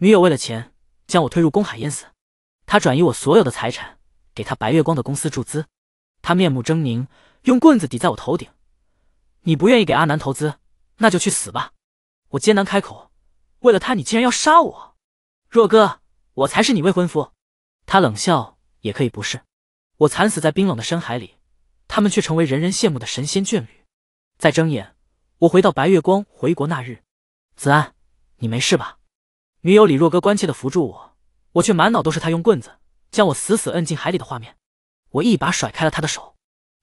女友为了钱，将我推入公海淹死。她转移我所有的财产，给她白月光的公司注资。她面目狰狞，用棍子抵在我头顶。你不愿意给阿南投资，那就去死吧！我艰难开口。为了他，你竟然要杀我？若哥，我才是你未婚夫。他冷笑，也可以不是。我惨死在冰冷的深海里，他们却成为人人羡慕的神仙眷侣。再睁眼，我回到白月光回国那日。子安，你没事吧？女友李若歌关切地扶住我，我却满脑都是她用棍子将我死死摁进海里的画面。我一把甩开了她的手，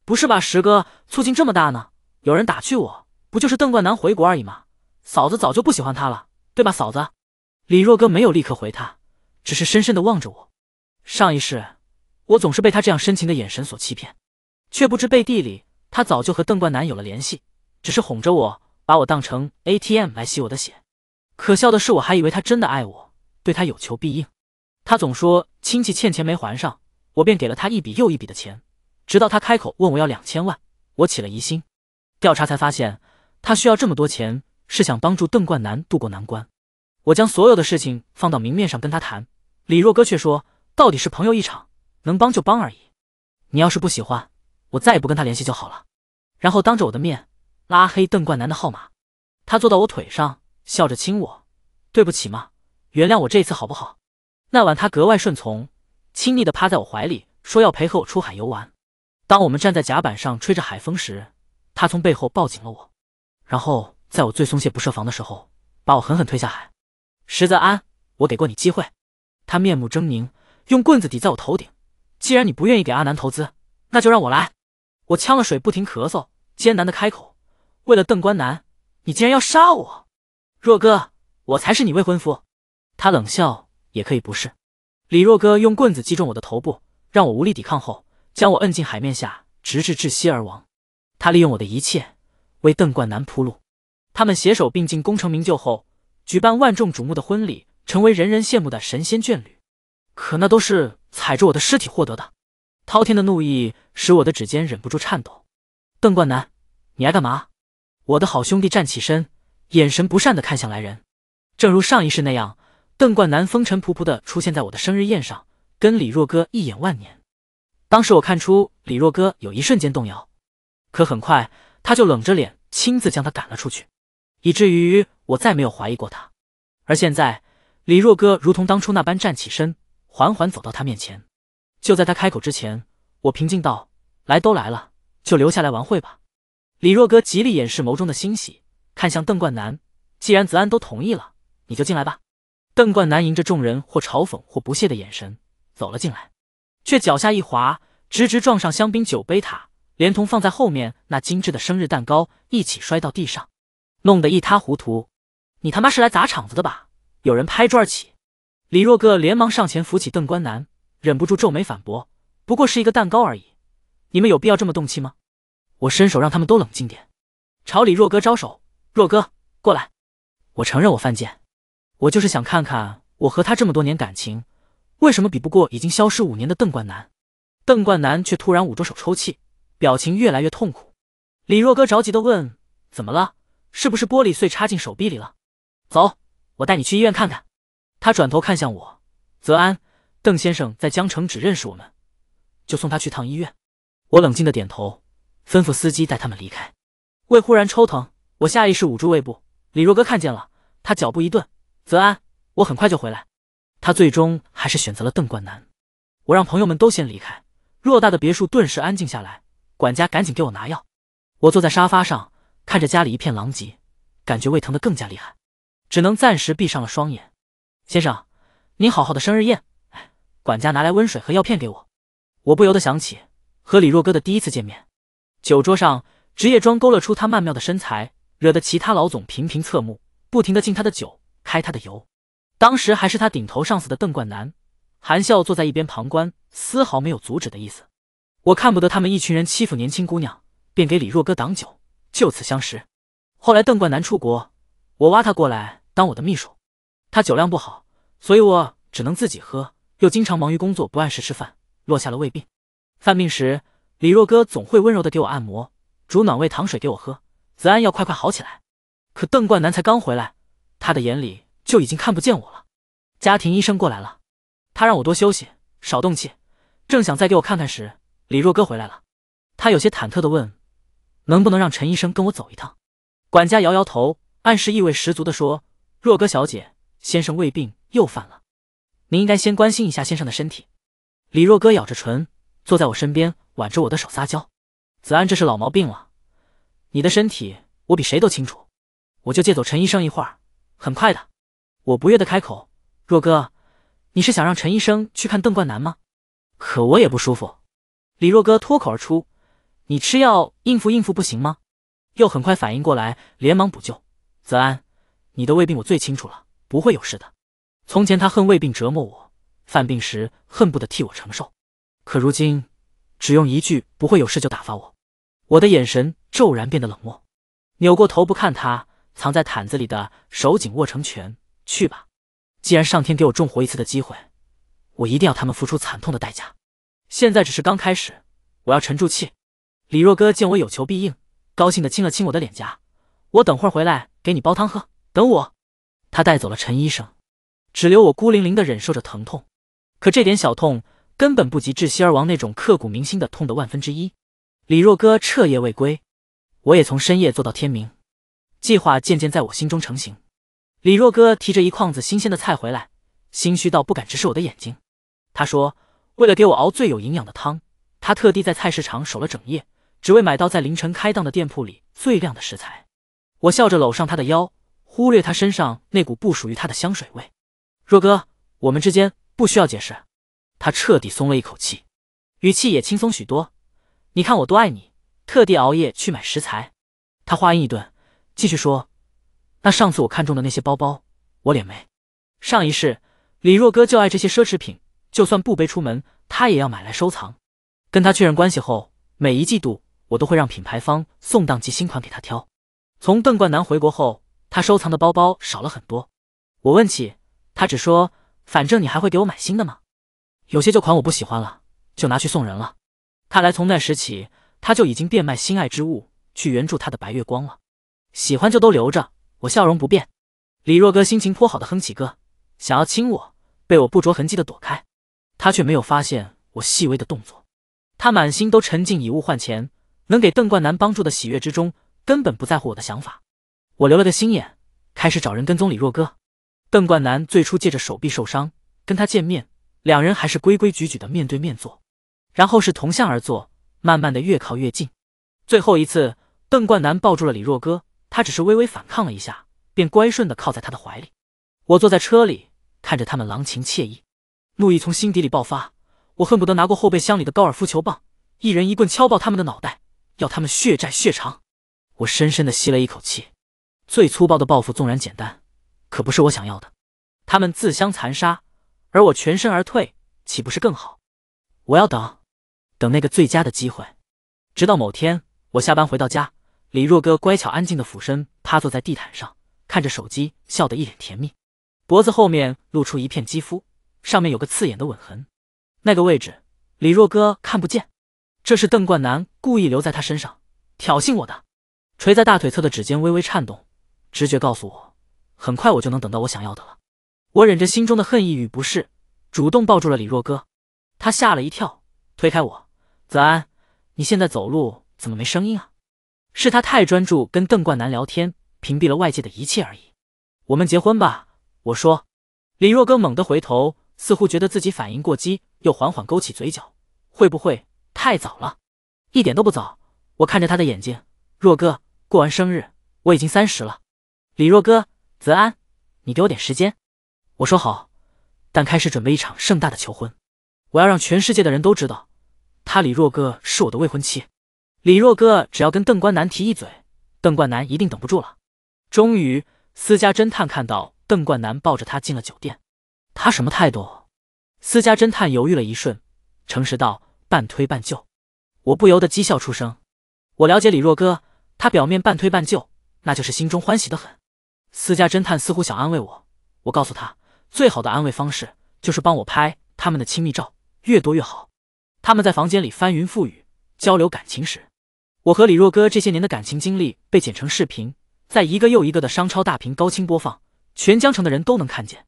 不是吧，石哥，促进这么大呢？有人打趣我，不就是邓冠南回国而已吗？嫂子早就不喜欢他了，对吧，嫂子？李若歌没有立刻回他，只是深深地望着我。上一世，我总是被他这样深情的眼神所欺骗，却不知背地里他早就和邓冠南有了联系，只是哄着我，把我当成 ATM 来吸我的血。可笑的是，我还以为他真的爱我，对他有求必应。他总说亲戚欠钱没还上，我便给了他一笔又一笔的钱，直到他开口问我要两千万，我起了疑心，调查才发现他需要这么多钱是想帮助邓冠南渡过难关。我将所有的事情放到明面上跟他谈，李若哥却说：“到底是朋友一场，能帮就帮而已。你要是不喜欢，我再也不跟他联系就好了。”然后当着我的面拉黑邓冠南的号码。他坐到我腿上。笑着亲我，对不起嘛，原谅我这一次好不好？那晚他格外顺从，亲昵的趴在我怀里，说要陪和我出海游玩。当我们站在甲板上吹着海风时，他从背后抱紧了我，然后在我最松懈不设防的时候，把我狠狠推下海。石泽安，我给过你机会。他面目狰狞，用棍子抵在我头顶，既然你不愿意给阿南投资，那就让我来。我呛了水，不停咳嗽，艰难的开口：为了邓关南，你竟然要杀我！若哥，我才是你未婚夫。他冷笑，也可以不是。李若哥用棍子击中我的头部，让我无力抵抗后，将我摁进海面下，直至窒息而亡。他利用我的一切，为邓冠南铺路。他们携手并进，功成名就后，举办万众瞩目的婚礼，成为人人羡慕的神仙眷侣。可那都是踩着我的尸体获得的。滔天的怒意使我的指尖忍不住颤抖。邓冠南，你来干嘛？我的好兄弟站起身。眼神不善的看向来人，正如上一世那样，邓冠南风尘仆仆的出现在我的生日宴上，跟李若歌一眼万年。当时我看出李若歌有一瞬间动摇，可很快他就冷着脸亲自将他赶了出去，以至于我再没有怀疑过他。而现在，李若歌如同当初那般站起身，缓缓走到他面前。就在他开口之前，我平静道：“来都来了，就留下来玩会吧。”李若歌极力掩饰眸中的欣喜。看向邓冠南，既然泽安都同意了，你就进来吧。邓冠南迎着众人或嘲讽或不屑的眼神走了进来，却脚下一滑，直直撞上香槟酒杯塔，连同放在后面那精致的生日蛋糕一起摔到地上，弄得一塌糊涂。你他妈是来砸场子的吧？有人拍桌而起。李若哥连忙上前扶起邓冠南，忍不住皱眉反驳：“不过是一个蛋糕而已，你们有必要这么动气吗？”我伸手让他们都冷静点，朝李若哥招手。若哥，过来，我承认我犯贱，我就是想看看我和他这么多年感情，为什么比不过已经消失五年的邓冠南？邓冠南却突然捂着手抽泣，表情越来越痛苦。李若哥着急的问：“怎么了？是不是玻璃碎插进手臂里了？”走，我带你去医院看看。他转头看向我，泽安，邓先生在江城只认识我们，就送他去趟医院。我冷静的点头，吩咐司机带他们离开。胃忽然抽疼。我下意识捂住胃部，李若哥看见了，他脚步一顿。泽安，我很快就回来。他最终还是选择了邓冠南。我让朋友们都先离开，偌大的别墅顿时安静下来。管家赶紧给我拿药。我坐在沙发上，看着家里一片狼藉，感觉胃疼得更加厉害，只能暂时闭上了双眼。先生，你好好的生日宴。管家拿来温水和药片给我。我不由得想起和李若哥的第一次见面，酒桌上职业装勾勒出他曼妙的身材。惹得其他老总频频侧目，不停的敬他的酒，开他的油。当时还是他顶头上司的邓冠南，含笑坐在一边旁观，丝毫没有阻止的意思。我看不得他们一群人欺负年轻姑娘，便给李若歌挡酒，就此相识。后来邓冠南出国，我挖他过来当我的秘书。他酒量不好，所以我只能自己喝，又经常忙于工作不按时吃饭，落下了胃病。犯病时，李若歌总会温柔的给我按摩，煮暖胃糖水给我喝。子安要快快好起来，可邓冠南才刚回来，他的眼里就已经看不见我了。家庭医生过来了，他让我多休息，少动气。正想再给我看看时，李若歌回来了。他有些忐忑地问：“能不能让陈医生跟我走一趟？”管家摇摇头，暗示意味十足地说：“若歌小姐，先生胃病又犯了，您应该先关心一下先生的身体。”李若歌咬着唇，坐在我身边，挽着我的手撒娇：“子安，这是老毛病了。”你的身体我比谁都清楚，我就借走陈医生一会儿，很快的。我不悦的开口：“若哥，你是想让陈医生去看邓冠南吗？”可我也不舒服。李若哥脱口而出：“你吃药应付应付不行吗？”又很快反应过来，连忙补救：“子安，你的胃病我最清楚了，不会有事的。从前他恨胃病折磨我，犯病时恨不得替我承受，可如今，只用一句不会有事就打发我。我的眼神。”骤然变得冷漠，扭过头不看他，藏在毯子里的手紧握成拳。去吧，既然上天给我重活一次的机会，我一定要他们付出惨痛的代价。现在只是刚开始，我要沉住气。李若哥见我有求必应，高兴的亲了亲我的脸颊。我等会儿回来给你煲汤喝，等我。他带走了陈医生，只留我孤零零的忍受着疼痛。可这点小痛根本不及窒息而亡那种刻骨铭心的痛的万分之一。李若哥彻夜未归。我也从深夜做到天明，计划渐渐在我心中成型。李若哥提着一筐子新鲜的菜回来，心虚到不敢直视我的眼睛。他说，为了给我熬最有营养的汤，他特地在菜市场守了整夜，只为买到在凌晨开档的店铺里最靓的食材。我笑着搂上他的腰，忽略他身上那股不属于他的香水味。若哥，我们之间不需要解释。他彻底松了一口气，语气也轻松许多。你看我多爱你。特地熬夜去买食材，他话音一顿，继续说：“那上次我看中的那些包包，我脸没。上一世李若哥就爱这些奢侈品，就算不背出门，他也要买来收藏。跟他确认关系后，每一季度我都会让品牌方送当季新款给他挑。从邓冠南回国后，他收藏的包包少了很多。我问起，他只说：反正你还会给我买新的吗？有些旧款我不喜欢了，就拿去送人了。看来从那时起。”他就已经变卖心爱之物去援助他的白月光了，喜欢就都留着，我笑容不变。李若哥心情颇好的哼起歌，想要亲我，被我不着痕迹的躲开，他却没有发现我细微的动作。他满心都沉浸以物换钱能给邓冠南帮助的喜悦之中，根本不在乎我的想法。我留了个心眼，开始找人跟踪李若哥。邓冠南最初借着手臂受伤跟他见面，两人还是规规矩矩的面对面坐，然后是同向而坐。慢慢的越靠越近，最后一次，邓冠南抱住了李若歌，他只是微微反抗了一下，便乖顺的靠在他的怀里。我坐在车里看着他们郎情妾意，怒意从心底里爆发，我恨不得拿过后备箱里的高尔夫球棒，一人一棍敲爆他们的脑袋，要他们血债血偿。我深深的吸了一口气，最粗暴的报复纵然简单，可不是我想要的。他们自相残杀，而我全身而退，岂不是更好？我要等。等那个最佳的机会，直到某天我下班回到家，李若哥乖巧安静的俯身趴坐在地毯上，看着手机，笑得一脸甜蜜，脖子后面露出一片肌肤，上面有个刺眼的吻痕。那个位置李若哥看不见，这是邓冠南故意留在他身上挑衅我的。垂在大腿侧的指尖微微颤动，直觉告诉我，很快我就能等到我想要的了。我忍着心中的恨意与不适，主动抱住了李若哥，他吓了一跳，推开我。泽安，你现在走路怎么没声音啊？是他太专注跟邓冠南聊天，屏蔽了外界的一切而已。我们结婚吧，我说。李若哥猛地回头，似乎觉得自己反应过激，又缓缓勾起嘴角。会不会太早了？一点都不早。我看着他的眼睛，若哥，过完生日我已经三十了。李若哥，泽安，你给我点时间。我说好，但开始准备一场盛大的求婚。我要让全世界的人都知道。他李若哥是我的未婚妻，李若哥只要跟邓冠南提一嘴，邓冠南一定等不住了。终于，私家侦探看到邓冠南抱着他进了酒店，他什么态度？私家侦探犹豫了一瞬，诚实道：“半推半就。”我不由得讥笑出声。我了解李若哥，他表面半推半就，那就是心中欢喜的很。私家侦探似乎想安慰我，我告诉他，最好的安慰方式就是帮我拍他们的亲密照，越多越好。他们在房间里翻云覆雨、交流感情时，我和李若歌这些年的感情经历被剪成视频，在一个又一个的商超大屏高清播放，全江城的人都能看见。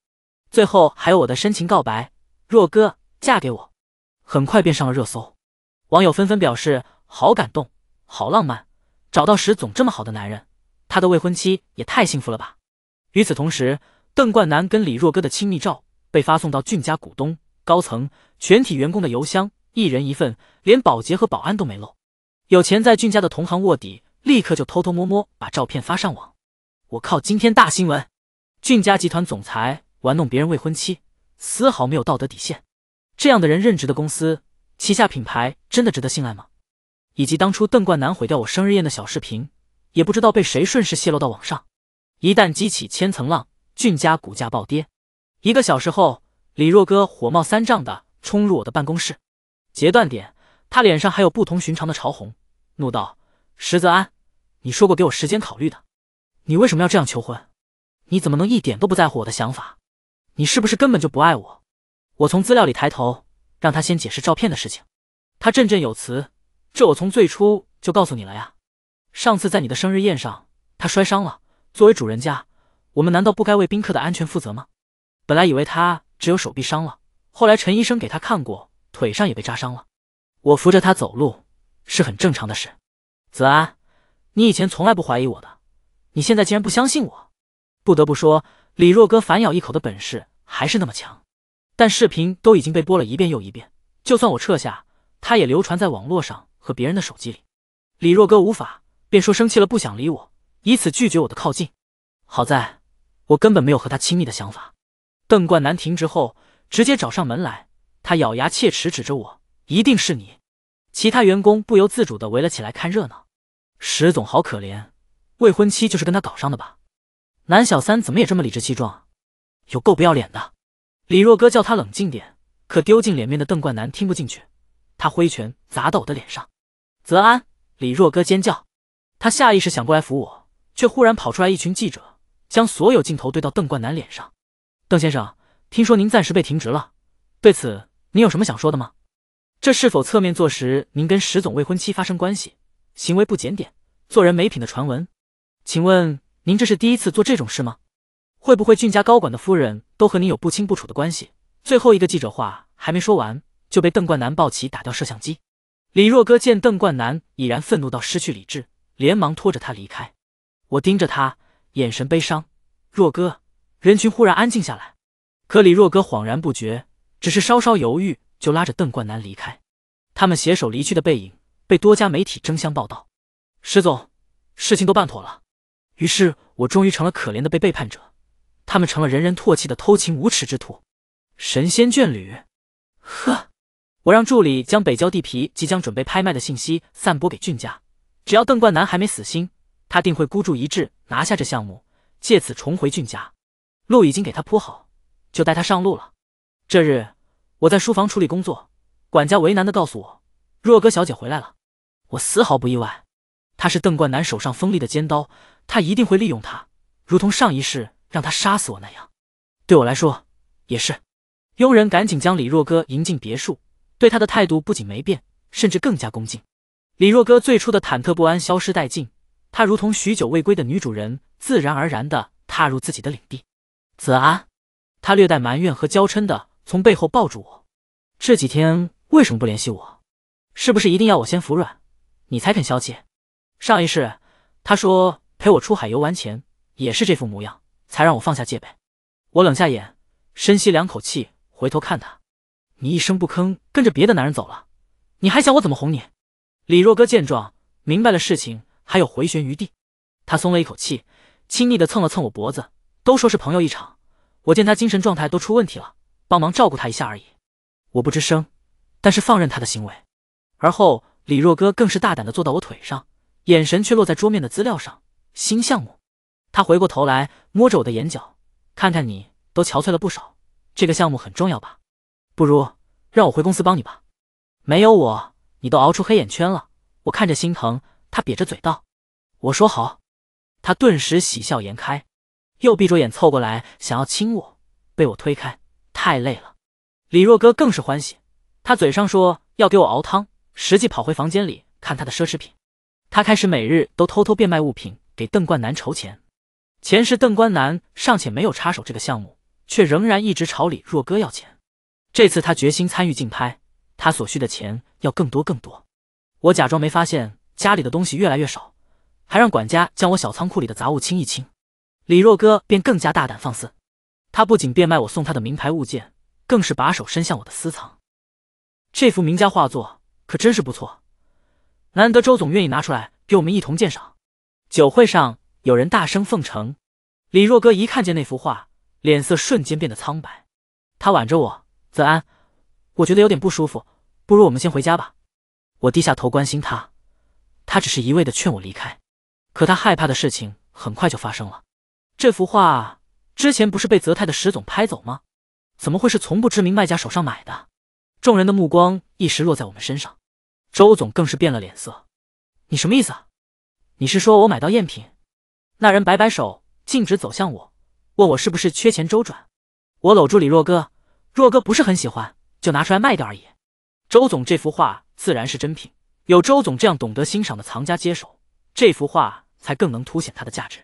最后还有我的深情告白：“若歌，嫁给我！”很快便上了热搜，网友纷纷表示：“好感动，好浪漫，找到石总这么好的男人，他的未婚妻也太幸福了吧！”与此同时，邓冠南跟李若歌的亲密照被发送到俊家股东、高层、全体员工的邮箱。一人一份，连保洁和保安都没漏。有钱在俊家的同行卧底，立刻就偷偷摸摸把照片发上网。我靠，今天大新闻！俊家集团总裁玩弄别人未婚妻，丝毫没有道德底线。这样的人任职的公司，旗下品牌真的值得信赖吗？以及当初邓冠南毁掉我生日宴的小视频，也不知道被谁顺势泄露到网上，一旦激起千层浪，俊家股价暴跌。一个小时后，李若歌火冒三丈的冲入我的办公室。截断点，他脸上还有不同寻常的潮红，怒道：“石泽安，你说过给我时间考虑的，你为什么要这样求婚？你怎么能一点都不在乎我的想法？你是不是根本就不爱我？”我从资料里抬头，让他先解释照片的事情。他振振有词：“这我从最初就告诉你了呀。上次在你的生日宴上，他摔伤了。作为主人家，我们难道不该为宾客的安全负责吗？本来以为他只有手臂伤了，后来陈医生给他看过。”腿上也被扎伤了，我扶着他走路是很正常的事。子安，你以前从来不怀疑我的，你现在竟然不相信我。不得不说，李若哥反咬一口的本事还是那么强。但视频都已经被播了一遍又一遍，就算我撤下，他也流传在网络上和别人的手机里。李若哥无法，便说生气了，不想理我，以此拒绝我的靠近。好在，我根本没有和他亲密的想法。邓冠南停职后，直接找上门来。他咬牙切齿，指着我：“一定是你！”其他员工不由自主地围了起来看热闹。石总好可怜，未婚妻就是跟他搞上的吧？男小三怎么也这么理直气壮，有够不要脸的！李若哥叫他冷静点，可丢尽脸面的邓冠南听不进去，他挥拳砸到我的脸上。泽安，李若哥尖叫，他下意识想过来扶我，却忽然跑出来一群记者，将所有镜头对到邓冠南脸上。邓先生，听说您暂时被停职了，对此。您有什么想说的吗？这是否侧面坐实您跟石总未婚妻发生关系、行为不检点、做人没品的传闻？请问您这是第一次做这种事吗？会不会俊家高管的夫人都和您有不清不楚的关系？最后一个记者话还没说完，就被邓冠南抱起打掉摄像机。李若歌见邓冠南已然愤怒到失去理智，连忙拖着他离开。我盯着他，眼神悲伤。若歌，人群忽然安静下来，可李若歌恍然不觉。只是稍稍犹豫，就拉着邓冠南离开。他们携手离去的背影被多家媒体争相报道。石总，事情都办妥了。于是，我终于成了可怜的被背叛者，他们成了人人唾弃的偷情无耻之徒。神仙眷侣？呵！我让助理将北郊地皮即将准备拍卖的信息散播给俊家。只要邓冠南还没死心，他定会孤注一掷拿下这项目，借此重回俊家。路已经给他铺好，就带他上路了。这日，我在书房处理工作，管家为难的告诉我，若歌小姐回来了。我丝毫不意外，她是邓冠南手上锋利的尖刀，他一定会利用她，如同上一世让他杀死我那样。对我来说，也是。佣人赶紧将李若歌迎进别墅，对她的态度不仅没变，甚至更加恭敬。李若歌最初的忐忑不安消失殆尽，她如同许久未归的女主人，自然而然地踏入自己的领地。子安，她略带埋怨和娇嗔的从背后抱住我，这几天为什么不联系我？是不是一定要我先服软，你才肯消气？上一世，他说陪我出海游玩前也是这副模样，才让我放下戒备。我冷下眼，深吸两口气，回头看他，你一声不吭跟着别的男人走了，你还想我怎么哄你？李若歌见状，明白了事情还有回旋余地，他松了一口气，亲昵的蹭了蹭我脖子。都说是朋友一场，我见他精神状态都出问题了。帮忙照顾他一下而已，我不吱声，但是放任他的行为。而后，李若哥更是大胆的坐到我腿上，眼神却落在桌面的资料上。新项目，他回过头来摸着我的眼角，看看你都憔悴了不少。这个项目很重要吧？不如让我回公司帮你吧。没有我，你都熬出黑眼圈了，我看着心疼。他瘪着嘴道：“我说好。”他顿时喜笑颜开，又闭着眼凑过来想要亲我，被我推开。太累了，李若哥更是欢喜。他嘴上说要给我熬汤，实际跑回房间里看他的奢侈品。他开始每日都偷偷变卖物品给邓冠南筹钱。前世邓冠南尚且没有插手这个项目，却仍然一直朝李若哥要钱。这次他决心参与竞拍，他所需的钱要更多更多。我假装没发现家里的东西越来越少，还让管家将我小仓库里的杂物清一清。李若哥便更加大胆放肆。他不仅变卖我送他的名牌物件，更是把手伸向我的私藏。这幅名家画作可真是不错，难得周总愿意拿出来给我们一同鉴赏。酒会上有人大声奉承，李若歌一看见那幅画，脸色瞬间变得苍白。他挽着我，泽安，我觉得有点不舒服，不如我们先回家吧。我低下头关心他，他只是一味的劝我离开。可他害怕的事情很快就发生了，这幅画。之前不是被泽泰的石总拍走吗？怎么会是从不知名卖家手上买的？众人的目光一时落在我们身上，周总更是变了脸色。你什么意思？你是说我买到赝品？那人摆摆手，径直走向我，问我是不是缺钱周转。我搂住李若哥，若哥不是很喜欢，就拿出来卖掉而已。周总这幅画自然是真品，有周总这样懂得欣赏的藏家接手，这幅画才更能凸显它的价值。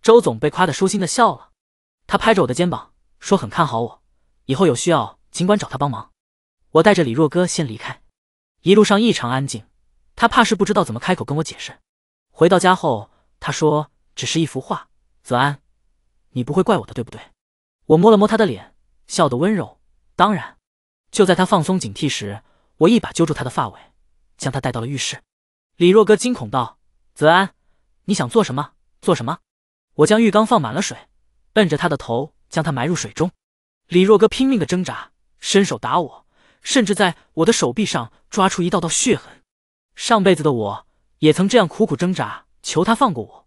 周总被夸得舒心的笑了。他拍着我的肩膀说：“很看好我，以后有需要尽管找他帮忙。”我带着李若歌先离开，一路上异常安静，他怕是不知道怎么开口跟我解释。回到家后，他说：“只是一幅画。”泽安，你不会怪我的对不对？我摸了摸他的脸，笑得温柔：“当然。”就在他放松警惕时，我一把揪住他的发尾，将他带到了浴室。李若歌惊恐道：“泽安，你想做什么？做什么？”我将浴缸放满了水。摁着他的头，将他埋入水中。李若哥拼命的挣扎，伸手打我，甚至在我的手臂上抓出一道道血痕。上辈子的我也曾这样苦苦挣扎，求他放过我，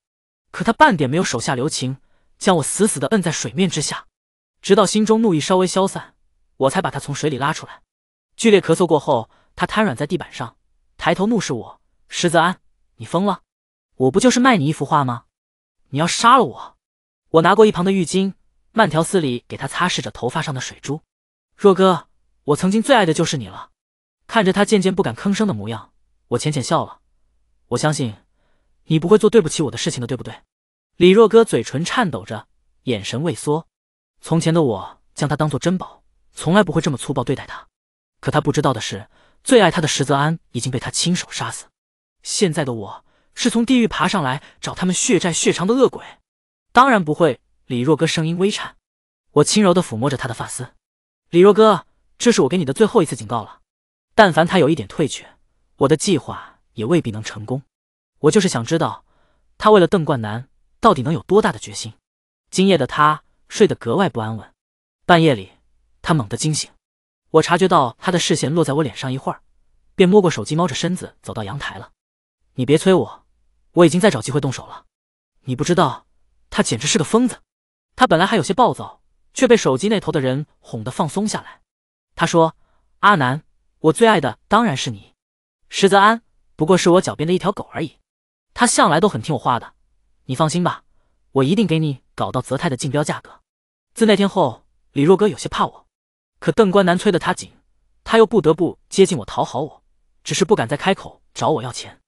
可他半点没有手下留情，将我死死的摁在水面之下。直到心中怒意稍微消散，我才把他从水里拉出来。剧烈咳嗽过后，他瘫软在地板上，抬头怒视我：“石泽安，你疯了？我不就是卖你一幅画吗？你要杀了我？”我拿过一旁的浴巾，慢条斯理给他擦拭着头发上的水珠。若哥，我曾经最爱的就是你了。看着他渐渐不敢吭声的模样，我浅浅笑了。我相信你不会做对不起我的事情的，对不对？李若哥嘴唇颤抖着，眼神畏缩。从前的我将他当做珍宝，从来不会这么粗暴对待他。可他不知道的是，最爱他的石泽安已经被他亲手杀死。现在的我是从地狱爬上来找他们血债血偿的恶鬼。当然不会，李若哥声音微颤。我轻柔的抚摸着他的发丝。李若哥，这是我给你的最后一次警告了。但凡他有一点退却，我的计划也未必能成功。我就是想知道，他为了邓冠南，到底能有多大的决心？今夜的他睡得格外不安稳。半夜里，他猛地惊醒。我察觉到他的视线落在我脸上，一会儿，便摸过手机，猫着身子走到阳台了。你别催我，我已经在找机会动手了。你不知道。他简直是个疯子，他本来还有些暴躁，却被手机那头的人哄得放松下来。他说：“阿南，我最爱的当然是你，石泽安，不过是我脚边的一条狗而已。他向来都很听我话的，你放心吧，我一定给你搞到泽泰的竞标价格。”自那天后，李若歌有些怕我，可邓关南催得他紧，他又不得不接近我讨好我，只是不敢再开口找我要钱。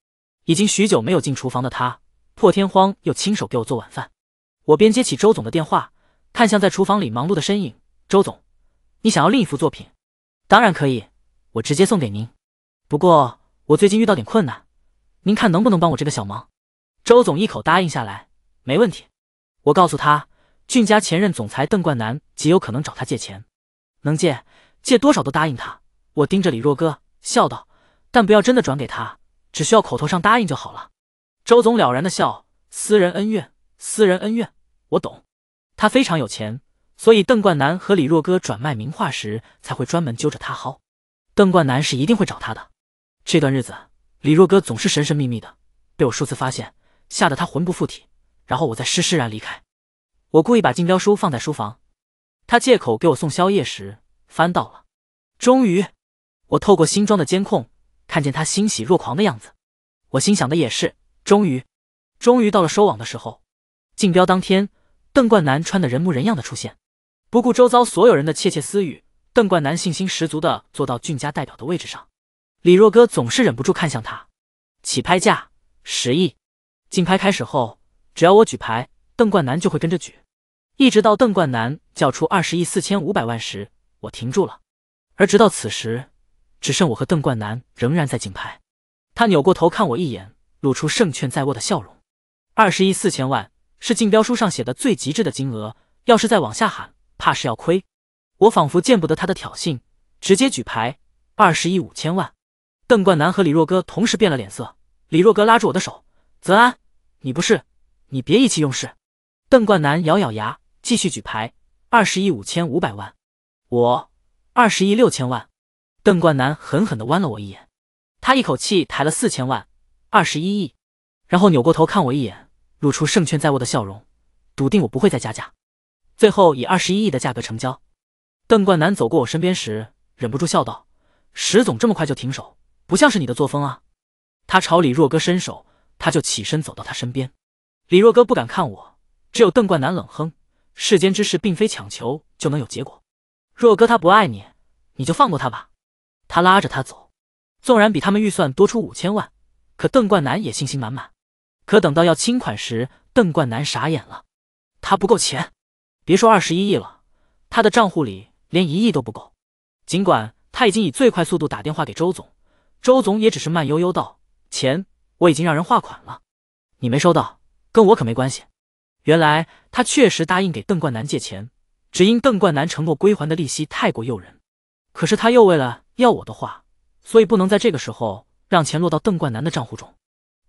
已经许久没有进厨房的他，破天荒又亲手给我做晚饭。我边接起周总的电话，看向在厨房里忙碌的身影。周总，你想要另一幅作品？当然可以，我直接送给您。不过我最近遇到点困难，您看能不能帮我这个小忙？周总一口答应下来，没问题。我告诉他，俊家前任总裁邓冠南极有可能找他借钱，能借，借多少都答应他。我盯着李若歌笑道：“但不要真的转给他，只需要口头上答应就好了。”周总了然的笑，私人恩怨。私人恩怨我懂，他非常有钱，所以邓冠南和李若歌转卖名画时才会专门揪着他薅。邓冠南是一定会找他的。这段日子，李若歌总是神神秘秘的，被我数次发现，吓得他魂不附体。然后我再施施然离开。我故意把竞标书放在书房，他借口给我送宵夜时翻到了。终于，我透过新装的监控看见他欣喜若狂的样子。我心想的也是，终于，终于到了收网的时候。竞标当天，邓冠南穿得人模人样的出现，不顾周遭所有人的窃窃私语，邓冠南信心十足的坐到俊家代表的位置上。李若歌总是忍不住看向他。起拍价十亿，竞拍开始后，只要我举牌，邓冠南就会跟着举，一直到邓冠南叫出二十亿四千五百万时，我停住了。而直到此时，只剩我和邓冠南仍然在竞拍。他扭过头看我一眼，露出胜券在握的笑容。二十亿四千万。是竞标书上写的最极致的金额，要是再往下喊，怕是要亏。我仿佛见不得他的挑衅，直接举牌二十亿五千万。邓冠南和李若歌同时变了脸色，李若歌拉住我的手：“泽安，你不是，你别意气用事。”邓冠南咬咬牙，继续举牌二十亿五千五百万。我二十亿六千万。邓冠南狠狠地剜了我一眼，他一口气抬了四千万，二十一亿，然后扭过头看我一眼。露出胜券在握的笑容，笃定我不会再加价，最后以二十一亿的价格成交。邓冠南走过我身边时，忍不住笑道：“石总这么快就停手，不像是你的作风啊。”他朝李若歌伸手，他就起身走到他身边。李若歌不敢看我，只有邓冠南冷哼：“世间之事，并非强求就能有结果。若歌他不爱你，你就放过他吧。”他拉着他走，纵然比他们预算多出五千万，可邓冠南也信心满满。可等到要清款时，邓冠南傻眼了，他不够钱，别说二十一亿了，他的账户里连一亿都不够。尽管他已经以最快速度打电话给周总，周总也只是慢悠悠道：“钱我已经让人划款了，你没收到，跟我可没关系。”原来他确实答应给邓冠南借钱，只因邓冠南承诺归还的利息太过诱人。可是他又为了要我的话，所以不能在这个时候让钱落到邓冠南的账户中。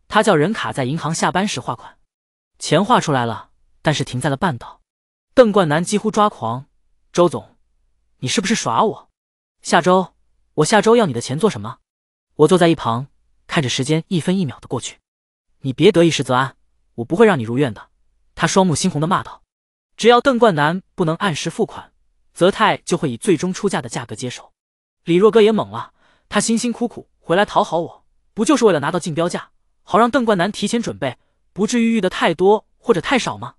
他叫人卡在银行下班时划款，钱划出来了，但是停在了半道。邓冠南几乎抓狂，周总，你是不是耍我？下周，我下周要你的钱做什么？我坐在一旁，看着时间一分一秒的过去。你别得意时则安，我不会让你如愿的。他双目猩红的骂道：“只要邓冠南不能按时付款，泽泰就会以最终出价的价格接手。”李若哥也懵了，他辛辛苦苦回来讨好我，不就是为了拿到竞标价？好让邓冠南提前准备，不至于遇的太多或者太少吗？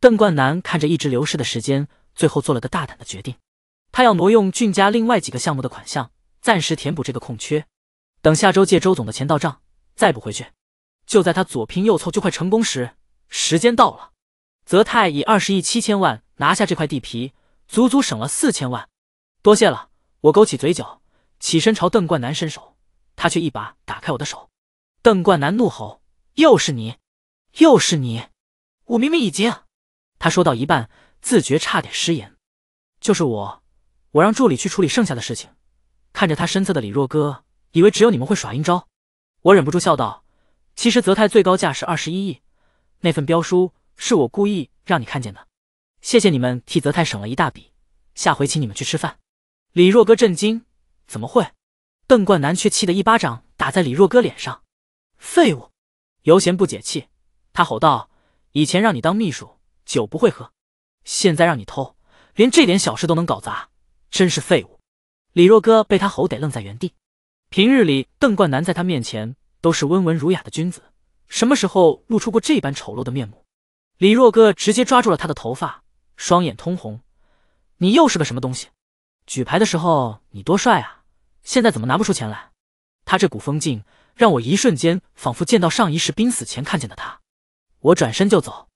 邓冠南看着一直流逝的时间，最后做了个大胆的决定，他要挪用俊家另外几个项目的款项，暂时填补这个空缺，等下周借周总的钱到账再补回去。就在他左拼右凑就快成功时，时间到了，泽泰以二十亿七千万拿下这块地皮，足足省了四千万。多谢了，我勾起嘴角，起身朝邓冠南伸手，他却一把打开我的手。邓冠南怒吼：“又是你，又是你！我明明已经……”他说到一半，自觉差点失言，“就是我，我让助理去处理剩下的事情。”看着他身侧的李若歌，以为只有你们会耍阴招，我忍不住笑道：“其实泽泰最高价是二十一亿，那份标书是我故意让你看见的。谢谢你们替泽泰省了一大笔，下回请你们去吃饭。”李若歌震惊：“怎么会？”邓冠南却气得一巴掌打在李若歌脸上。废物，尤贤不解气，他吼道：“以前让你当秘书，酒不会喝；现在让你偷，连这点小事都能搞砸，真是废物！”李若哥被他吼得愣在原地。平日里，邓冠南在他面前都是温文儒雅的君子，什么时候露出过这般丑陋的面目？李若哥直接抓住了他的头发，双眼通红：“你又是个什么东西？举牌的时候你多帅啊，现在怎么拿不出钱来？”他这股风劲。让我一瞬间仿佛见到上一世濒死前看见的他，我转身就走。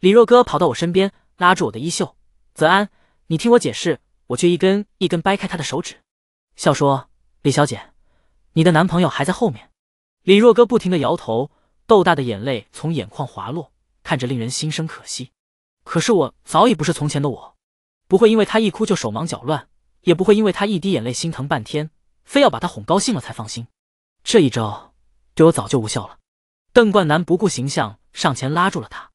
李若哥跑到我身边，拉住我的衣袖：“泽安，你听我解释。”我却一根一根掰开他的手指，笑说：“李小姐，你的男朋友还在后面。”李若哥不停的摇头，豆大的眼泪从眼眶滑落，看着令人心生可惜。可是我早已不是从前的我，不会因为他一哭就手忙脚乱，也不会因为他一滴眼泪心疼半天，非要把他哄高兴了才放心。这一招对我早就无效了。邓冠南不顾形象上前拉住了他，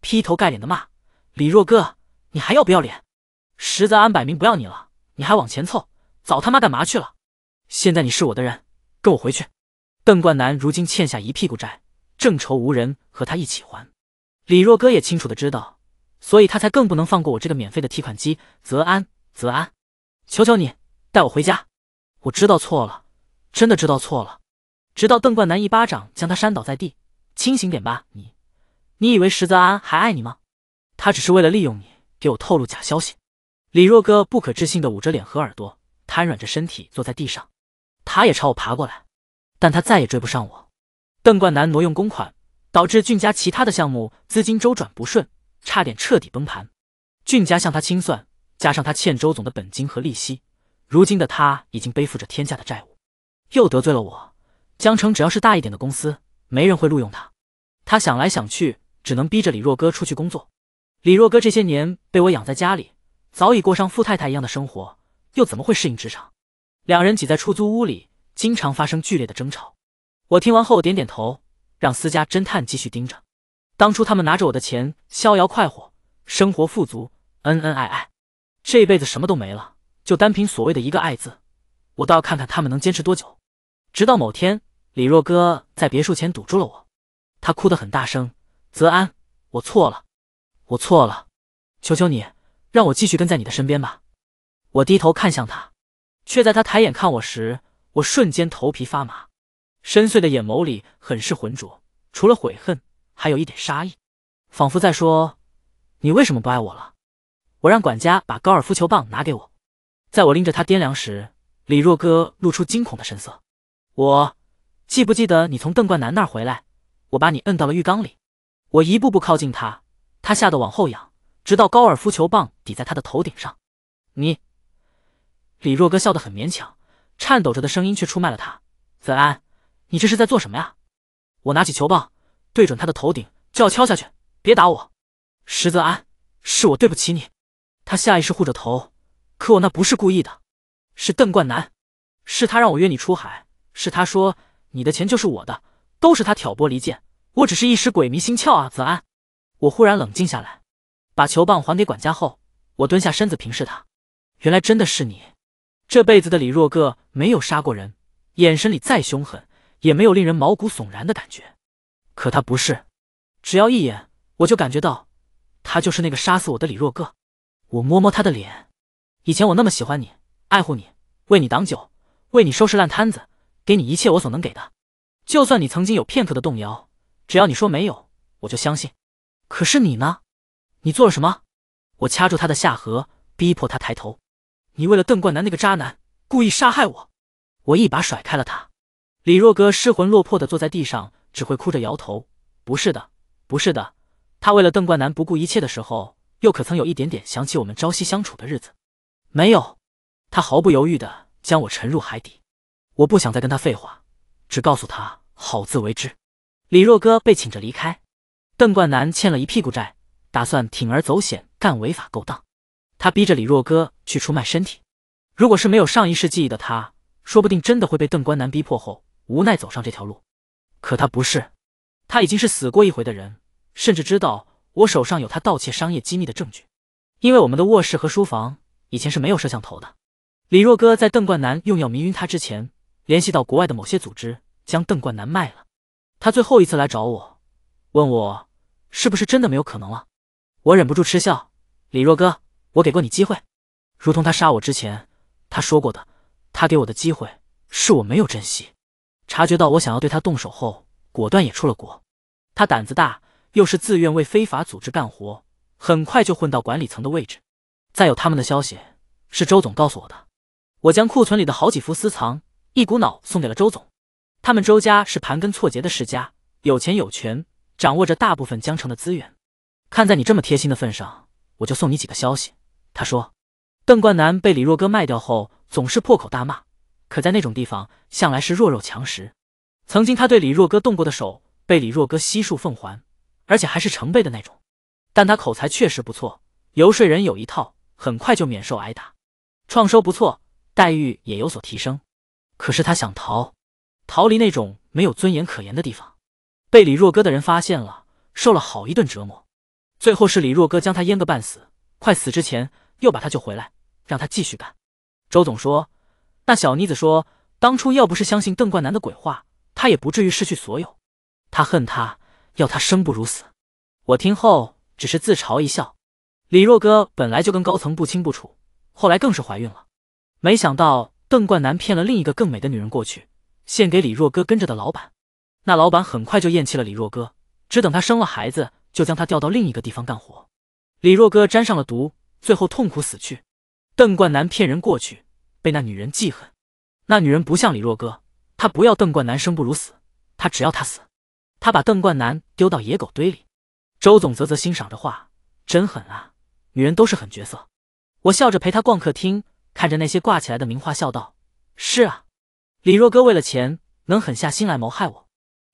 劈头盖脸的骂：“李若哥，你还要不要脸？石泽安摆明不要你了，你还往前凑，早他妈干嘛去了？现在你是我的人，跟我回去。”邓冠南如今欠下一屁股债，正愁无人和他一起还。李若哥也清楚的知道，所以他才更不能放过我这个免费的提款机。泽安，泽安，求求你带我回家，我知道错了，真的知道错了。直到邓冠南一巴掌将他扇倒在地，清醒点吧，你，你以为石泽安还爱你吗？他只是为了利用你给我透露假消息。李若歌不可置信地捂着脸和耳朵，瘫软着身体坐在地上。他也朝我爬过来，但他再也追不上我。邓冠南挪用公款，导致俊家其他的项目资金周转不顺，差点彻底崩盘。俊家向他清算，加上他欠周总的本金和利息，如今的他已经背负着天价的债务，又得罪了我。江城只要是大一点的公司，没人会录用他。他想来想去，只能逼着李若哥出去工作。李若哥这些年被我养在家里，早已过上富太太一样的生活，又怎么会适应职场？两人挤在出租屋里，经常发生剧烈的争吵。我听完后点点头，让私家侦探继续盯着。当初他们拿着我的钱，逍遥快活，生活富足，恩恩爱爱，这辈子什么都没了，就单凭所谓的一个爱字，我倒要看看他们能坚持多久。直到某天。李若哥在别墅前堵住了我，他哭得很大声。泽安，我错了，我错了，求求你，让我继续跟在你的身边吧。我低头看向他，却在他抬眼看我时，我瞬间头皮发麻。深邃的眼眸里很是浑浊，除了悔恨，还有一点杀意，仿佛在说，你为什么不爱我了？我让管家把高尔夫球棒拿给我，在我拎着他掂量时，李若哥露出惊恐的神色。我。记不记得你从邓冠南那儿回来，我把你摁到了浴缸里，我一步步靠近他，他吓得往后仰，直到高尔夫球棒抵在他的头顶上。你，李若哥笑得很勉强，颤抖着的声音却出卖了他。子安，你这是在做什么呀？我拿起球棒对准他的头顶就要敲下去，别打我。石泽安，是我对不起你。他下意识护着头，可我那不是故意的，是邓冠南，是他让我约你出海，是他说。你的钱就是我的，都是他挑拨离间，我只是一时鬼迷心窍啊，子安。我忽然冷静下来，把球棒还给管家后，我蹲下身子平视他，原来真的是你。这辈子的李若个没有杀过人，眼神里再凶狠也没有令人毛骨悚然的感觉，可他不是，只要一眼我就感觉到，他就是那个杀死我的李若个。我摸摸他的脸，以前我那么喜欢你，爱护你，为你挡酒，为你收拾烂摊子。给你一切我所能给的，就算你曾经有片刻的动摇，只要你说没有，我就相信。可是你呢？你做了什么？我掐住他的下颌，逼迫他抬头。你为了邓冠南那个渣男，故意杀害我！我一把甩开了他。李若格失魂落魄地坐在地上，只会哭着摇头。不是的，不是的。他为了邓冠南不顾一切的时候，又可曾有一点点想起我们朝夕相处的日子？没有。他毫不犹豫地将我沉入海底。我不想再跟他废话，只告诉他好自为之。李若哥被请着离开。邓冠南欠了一屁股债，打算铤而走险干违法勾当。他逼着李若哥去出卖身体。如果是没有上一世记忆的他，说不定真的会被邓冠南逼迫后无奈走上这条路。可他不是，他已经是死过一回的人，甚至知道我手上有他盗窃商业机密的证据，因为我们的卧室和书房以前是没有摄像头的。李若哥在邓冠南用药迷晕他之前。联系到国外的某些组织，将邓冠南卖了。他最后一次来找我，问我是不是真的没有可能了。我忍不住嗤笑：“李若哥，我给过你机会，如同他杀我之前他说过的，他给我的机会是我没有珍惜。”察觉到我想要对他动手后，果断也出了国。他胆子大，又是自愿为非法组织干活，很快就混到管理层的位置。再有他们的消息，是周总告诉我的。我将库存里的好几幅私藏。一股脑送给了周总，他们周家是盘根错节的世家，有钱有权，掌握着大部分江城的资源。看在你这么贴心的份上，我就送你几个消息。他说，邓冠南被李若歌卖掉后，总是破口大骂。可在那种地方，向来是弱肉强食。曾经他对李若歌动过的手，被李若歌悉数奉还，而且还是成倍的那种。但他口才确实不错，游说人有一套，很快就免受挨打，创收不错，待遇也有所提升。可是他想逃，逃离那种没有尊严可言的地方。被李若歌的人发现了，受了好一顿折磨。最后是李若歌将他淹个半死，快死之前又把他救回来，让他继续干。周总说：“那小妮子说，当初要不是相信邓冠南的鬼话，他也不至于失去所有。他恨他，要他生不如死。”我听后只是自嘲一笑。李若歌本来就跟高层不清不楚，后来更是怀孕了，没想到。邓冠南骗了另一个更美的女人过去，献给李若歌跟着的老板。那老板很快就厌弃了李若歌，只等她生了孩子，就将她调到另一个地方干活。李若歌沾上了毒，最后痛苦死去。邓冠南骗人过去，被那女人记恨。那女人不像李若歌，她不要邓冠南生不如死，她只要他死。她把邓冠南丢到野狗堆里。周总啧啧欣赏着画，真狠啊！女人都是狠角色。我笑着陪他逛客厅。看着那些挂起来的名画，笑道：“是啊，李若歌为了钱能狠下心来谋害我，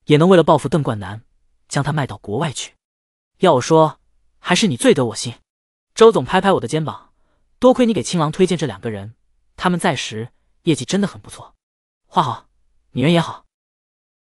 也能为了报复邓冠南，将他卖到国外去。要我说，还是你最得我心。”周总拍拍我的肩膀：“多亏你给青狼推荐这两个人，他们在时业绩真的很不错，画好，你人也好。”